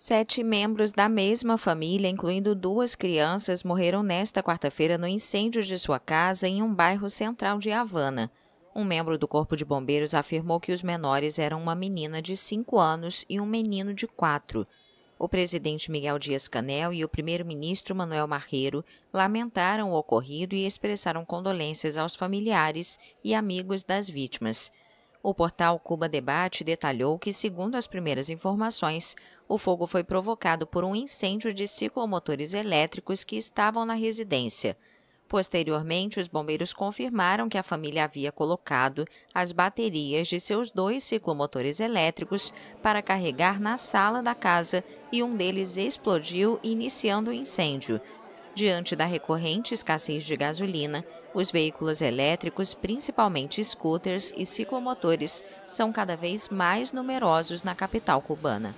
Sete membros da mesma família, incluindo duas crianças, morreram nesta quarta-feira no incêndio de sua casa em um bairro central de Havana. Um membro do Corpo de Bombeiros afirmou que os menores eram uma menina de cinco anos e um menino de quatro. O presidente Miguel Dias-Canel e o primeiro-ministro Manuel Marreiro lamentaram o ocorrido e expressaram condolências aos familiares e amigos das vítimas. O portal Cuba Debate detalhou que, segundo as primeiras informações, o fogo foi provocado por um incêndio de ciclomotores elétricos que estavam na residência. Posteriormente, os bombeiros confirmaram que a família havia colocado as baterias de seus dois ciclomotores elétricos para carregar na sala da casa e um deles explodiu, iniciando o incêndio, Diante da recorrente escassez de gasolina, os veículos elétricos, principalmente scooters e ciclomotores, são cada vez mais numerosos na capital cubana.